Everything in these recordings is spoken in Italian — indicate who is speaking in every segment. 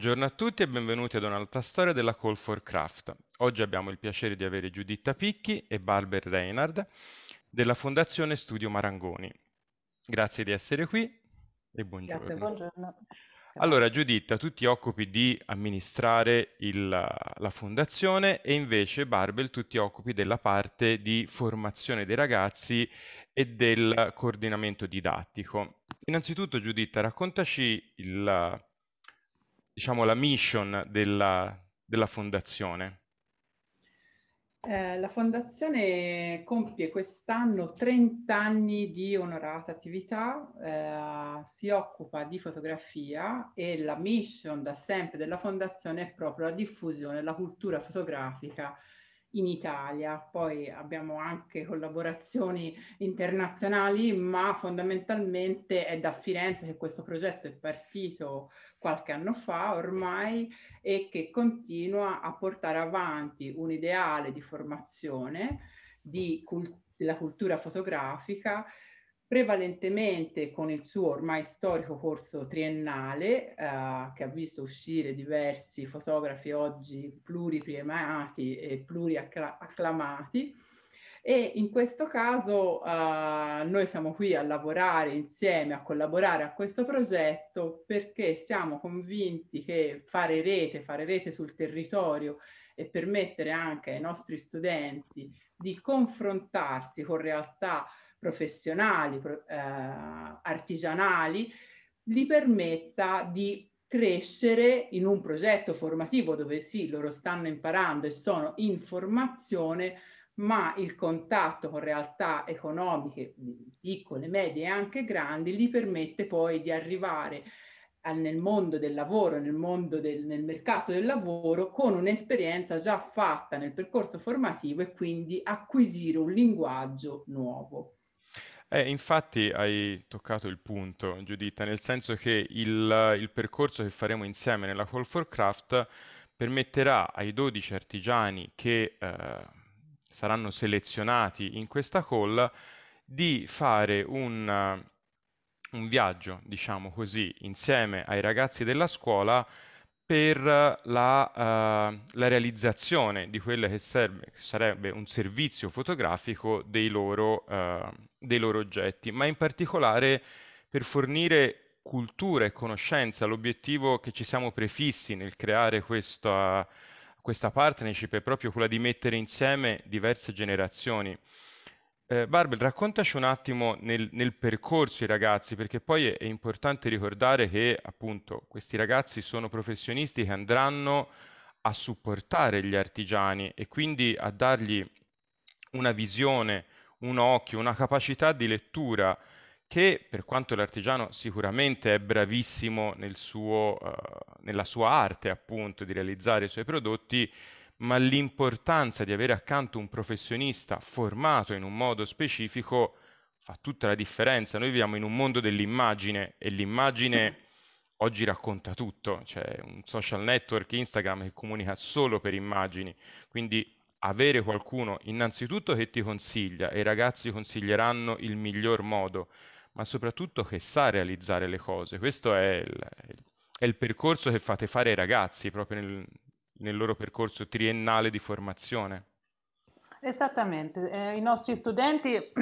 Speaker 1: Buongiorno a tutti e benvenuti ad un'altra storia della Call for Craft. Oggi abbiamo il piacere di avere Giuditta Picchi e Barber Reinhard della Fondazione Studio Marangoni. Grazie di essere qui e buongiorno. Grazie, buongiorno. Allora Giuditta, tu ti occupi di amministrare il, la fondazione e invece Barbel tu ti occupi della parte di formazione dei ragazzi e del coordinamento didattico. Innanzitutto Giuditta, raccontaci il diciamo, la mission della, della fondazione?
Speaker 2: Eh, la fondazione compie quest'anno 30 anni di onorata attività, eh, si occupa di fotografia e la mission da sempre della fondazione è proprio la diffusione della cultura fotografica in Italia. Poi abbiamo anche collaborazioni internazionali, ma fondamentalmente è da Firenze che questo progetto è partito qualche anno fa ormai e che continua a portare avanti un ideale di formazione di cult- della cultura fotografica prevalentemente con il suo ormai storico corso triennale, eh, che ha visto uscire diversi fotografi oggi pluripremati e pluriacclamati. E in questo caso eh, noi siamo qui a lavorare insieme, a collaborare a questo progetto perché siamo convinti che fare rete, fare rete sul territorio e permettere anche ai nostri studenti di confrontarsi con realtà eh, professionali, pro, eh, artigianali, gli permetta di crescere in un progetto formativo dove sì, loro stanno imparando e sono in formazione, ma il contatto con realtà economiche piccole, medie e anche grandi gli permette poi di arrivare al, nel mondo del lavoro, nel, mondo del, nel mercato del lavoro, con un'esperienza già fatta nel percorso formativo e quindi acquisire un linguaggio nuovo.
Speaker 1: Eh, infatti hai toccato il punto, Giuditta, nel senso che il, il percorso che faremo insieme nella Call for Craft permetterà ai 12 artigiani che eh, saranno selezionati in questa call di fare un, un viaggio, diciamo così, insieme ai ragazzi della scuola per la, uh, la, realizzazione di quello che, serve, che, sarebbe un servizio fotografico dei loro, uh, dei loro, oggetti, ma in particolare per fornire cultura e conoscenza, l'obiettivo che ci siamo prefissi nel creare questa, questa partnership è proprio quella di mettere insieme diverse generazioni. Eh, Barbel, raccontaci un attimo nel, nel, percorso i ragazzi, perché poi è, è, importante ricordare che appunto questi ragazzi sono professionisti che andranno a supportare gli artigiani e quindi a dargli una visione, un occhio, una capacità di lettura che per quanto l'artigiano sicuramente è bravissimo nel suo, uh, nella sua arte appunto di realizzare i suoi prodotti, ma l'importanza di avere accanto un professionista formato in un modo specifico fa tutta la differenza. Noi viviamo in un mondo dell'immagine e l'immagine oggi racconta tutto, c'è cioè, un social network Instagram che comunica solo per immagini, quindi avere qualcuno innanzitutto che ti consiglia e i ragazzi consiglieranno il miglior modo, ma soprattutto che sa realizzare le cose. Questo è il, è il percorso che fate fare ai ragazzi proprio nel, nel loro percorso triennale di formazione.
Speaker 3: Esattamente, eh, i nostri studenti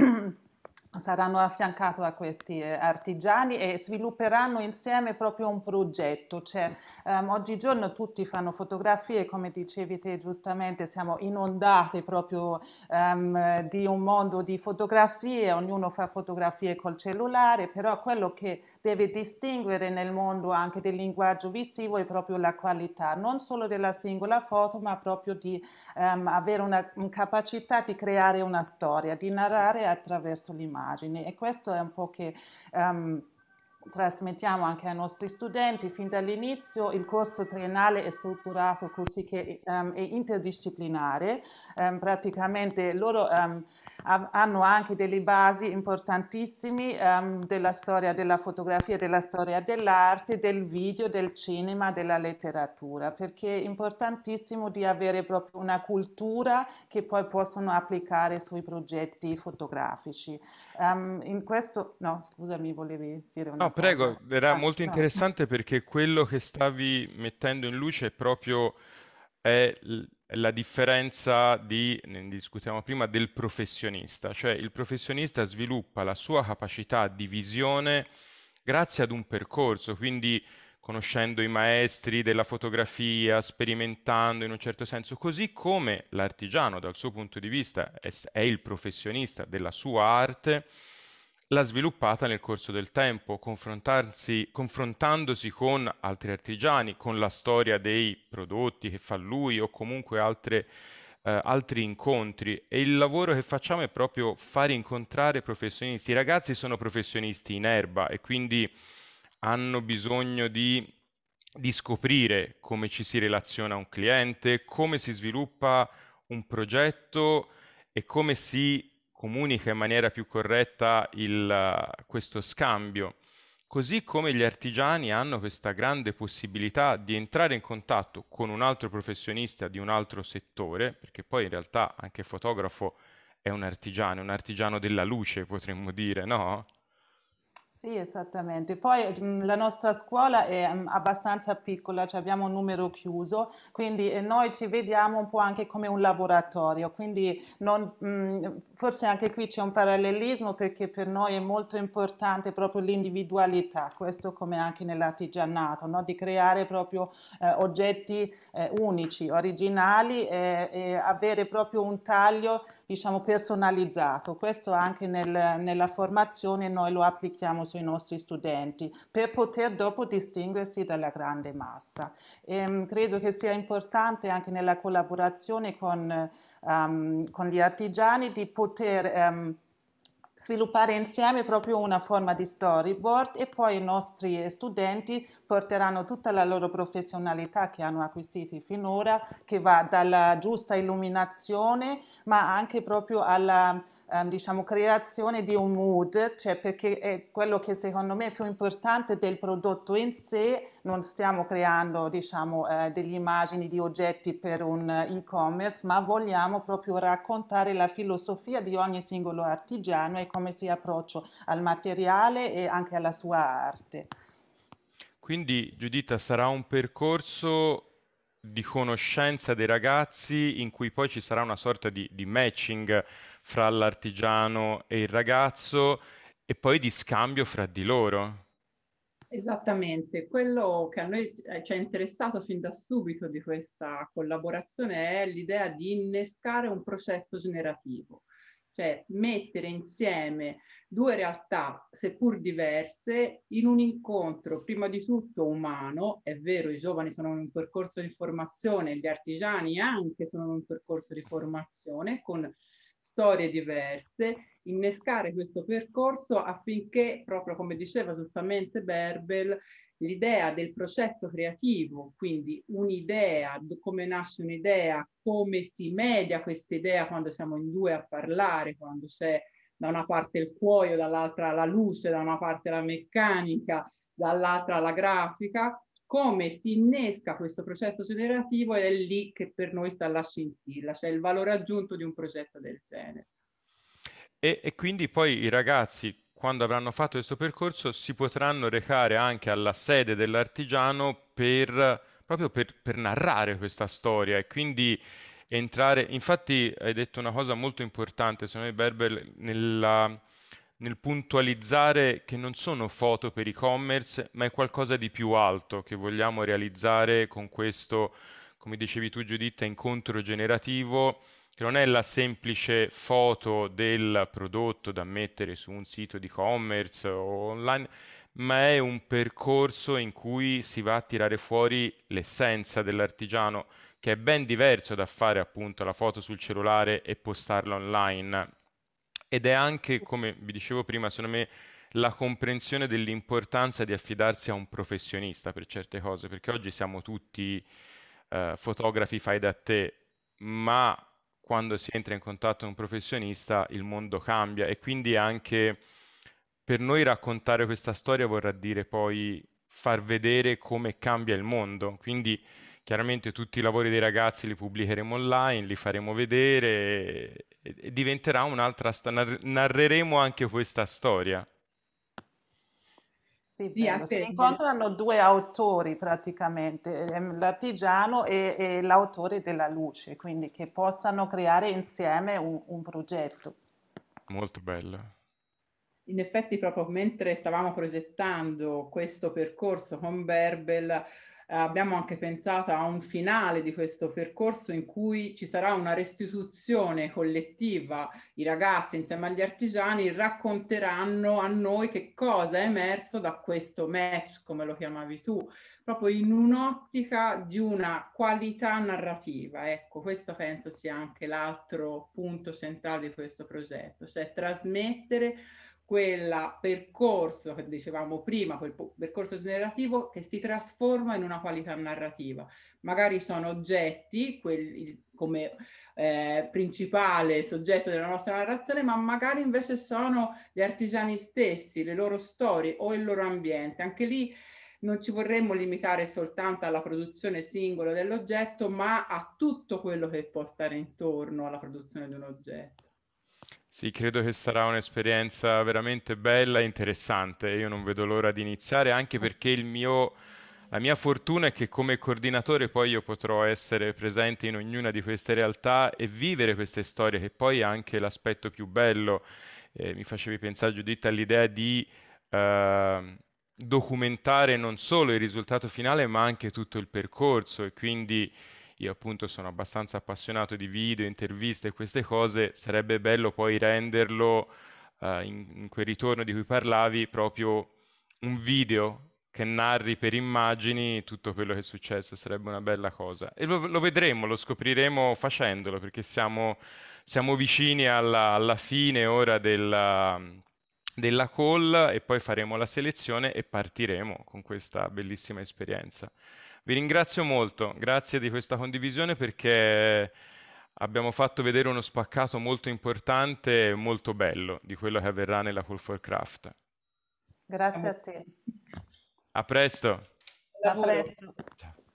Speaker 3: saranno affiancati a questi eh, artigiani e svilupperanno insieme proprio un progetto. Cioè, um, oggigiorno tutti fanno fotografie, come dicevi te giustamente, siamo inondati proprio um, di un mondo di fotografie, ognuno fa fotografie col cellulare, però quello che deve distinguere nel mondo anche del linguaggio visivo è proprio la qualità, non solo della singola foto, ma proprio di um, avere una capacità di creare una storia, di narrare attraverso l'immagine immagini e questo è un po' che um, trasmettiamo anche ai nostri studenti. Fin dall'inizio il corso triennale è strutturato così che um, è interdisciplinare, um, praticamente loro hanno anche delle basi importantissime um, della storia della fotografia, della storia dell'arte, del video, del cinema, della letteratura, perché è importantissimo di avere proprio una cultura che poi possono applicare sui progetti fotografici. Um, in questo, no, scusami, volevi dire una no, cosa. No, prego, era ah, molto no. interessante
Speaker 1: perché quello che stavi mettendo in luce è proprio... È la differenza di, ne discutiamo prima, del professionista, cioè il professionista sviluppa la sua capacità di visione grazie ad un percorso, quindi conoscendo i maestri della fotografia, sperimentando in un certo senso, così come l'artigiano dal suo punto di vista è, è il professionista della sua arte, l'ha sviluppata nel corso del tempo, confrontandosi con altri artigiani, con la storia dei prodotti che fa lui o comunque altre, eh, altri incontri. E il lavoro che facciamo è proprio far incontrare professionisti. I ragazzi sono professionisti in erba e quindi hanno bisogno di di scoprire come ci si relaziona a un cliente, come si sviluppa un progetto e come si comunica in maniera più corretta il, questo scambio. Così come gli artigiani hanno questa grande possibilità di entrare in contatto con un altro professionista di un altro settore, perché poi in realtà anche il fotografo è un artigiano, un artigiano della luce potremmo dire, no?
Speaker 3: Sì, esattamente. Poi mm, la nostra scuola è mm, abbastanza piccola, cioè abbiamo un numero chiuso, quindi eh, noi ci vediamo un po' anche come un laboratorio, quindi non, mm, forse anche qui c'è un parallelismo perché per noi è molto importante proprio l'individualità, questo come anche nell'artigianato, no? di creare proprio eh, oggetti eh, unici, originali e avere proprio un taglio diciamo personalizzato. Questo anche nel, nella formazione noi lo applichiamo sui nostri studenti per poter dopo distinguersi dalla grande massa. E, ehm, credo che sia importante anche nella collaborazione con, um, con gli artigiani di poter um, sviluppare insieme proprio una forma di storyboard e poi i nostri studenti porteranno tutta la loro professionalità che hanno acquisito finora, che va dalla giusta illuminazione ma anche proprio alla ehm, diciamo, creazione di un mood, cioè perché è quello che secondo me è più importante del prodotto in sé non stiamo creando diciamo, eh, delle immagini di oggetti per un eh, e-commerce, ma vogliamo proprio raccontare la filosofia di ogni singolo artigiano e come si approccia al materiale e anche alla sua arte.
Speaker 1: Quindi Giuditta sarà un percorso di conoscenza dei ragazzi in cui poi ci sarà una sorta di, di matching fra l'artigiano e il ragazzo e poi di scambio fra di loro.
Speaker 2: Esattamente, quello che a noi ci è eh, interessato fin da subito di questa collaborazione è l'idea di innescare un processo generativo, cioè mettere insieme due realtà, seppur diverse, in un incontro prima di tutto umano, è vero i giovani sono in un percorso di formazione, gli artigiani anche sono in un percorso di formazione, con storie diverse, innescare questo percorso affinché, proprio come diceva giustamente Berbel, l'idea del processo creativo, quindi un'idea, come nasce un'idea, come si media questa idea quando siamo in due a parlare, quando c'è da una parte il cuoio, dall'altra la luce, da una parte la meccanica, dall'altra la grafica, come si innesca questo processo generativo è lì che per noi sta la scintilla, cioè il valore aggiunto di un progetto del genere.
Speaker 1: E, e quindi poi i ragazzi, quando avranno fatto questo percorso, si potranno recare anche alla sede dell'artigiano per, proprio per, per narrare questa storia e quindi entrare... Infatti hai detto una cosa molto importante, secondo me Berber, nella nel puntualizzare che non sono foto per e-commerce, ma è qualcosa di più alto che vogliamo realizzare con questo, come dicevi tu Giuditta, incontro generativo, che non è la semplice foto del prodotto da mettere su un sito di e-commerce o online, ma è un percorso in cui si va a tirare fuori l'essenza dell'artigiano, che è ben diverso da fare appunto la foto sul cellulare e postarla online ed è anche, come vi dicevo prima, secondo me la comprensione dell'importanza di affidarsi a un professionista per certe cose, perché oggi siamo tutti eh, fotografi fai da te, ma quando si entra in contatto con un professionista il mondo cambia e quindi anche per noi raccontare questa storia vorrà dire poi far vedere come cambia il mondo. Quindi chiaramente tutti i lavori dei ragazzi li pubblicheremo online, li faremo vedere diventerà un'altra storia, narreremo anche questa storia.
Speaker 2: Sì, bello. si incontrano
Speaker 3: due autori praticamente, ehm, l'artigiano e, e, l'autore della luce, quindi che possano creare insieme
Speaker 2: un, un progetto.
Speaker 1: Molto bello.
Speaker 2: In effetti, proprio mentre stavamo progettando questo percorso con Berbel, abbiamo anche pensato a un finale di questo percorso in cui ci sarà una restituzione collettiva, i ragazzi insieme agli artigiani racconteranno a noi che cosa è emerso da questo match, come lo chiamavi tu, proprio in un'ottica di una qualità narrativa. Ecco, questo penso sia anche l'altro punto centrale di questo progetto, cioè trasmettere quel percorso che dicevamo prima, quel percorso generativo che si trasforma in una qualità narrativa. Magari sono oggetti, quelli, come eh, principale soggetto della nostra narrazione, ma magari invece sono gli artigiani stessi, le loro storie o il loro ambiente. Anche lì non ci vorremmo limitare soltanto alla produzione singola dell'oggetto, ma a tutto quello che può stare intorno alla produzione di un oggetto.
Speaker 1: Sì, credo che sarà un'esperienza veramente bella e interessante. Io non vedo l'ora di iniziare, anche ah. perché mio, la mia fortuna è che come coordinatore poi io potrò essere presente in ognuna di queste realtà e vivere queste storie, che poi è anche l'aspetto più bello. Eh, mi facevi pensare, Giuditta, all'idea di eh, documentare non solo il risultato finale, ma anche tutto il percorso e quindi io appunto sono abbastanza appassionato di video, interviste e queste cose, sarebbe bello poi renderlo eh, in, in quel ritorno di cui parlavi proprio un video che narri per immagini tutto quello che è successo, sarebbe una bella cosa. E lo, lo vedremo, lo scopriremo facendolo, perché siamo, siamo vicini alla, alla, fine ora della, della call e poi faremo la selezione e partiremo con questa bellissima esperienza. Vi ringrazio molto, grazie di questa condivisione perché abbiamo fatto vedere uno spaccato molto importante e molto bello di quello che avverrà nella Call for Craft.
Speaker 3: Grazie a eh. te.
Speaker 1: A presto.
Speaker 3: A presto. Ciao.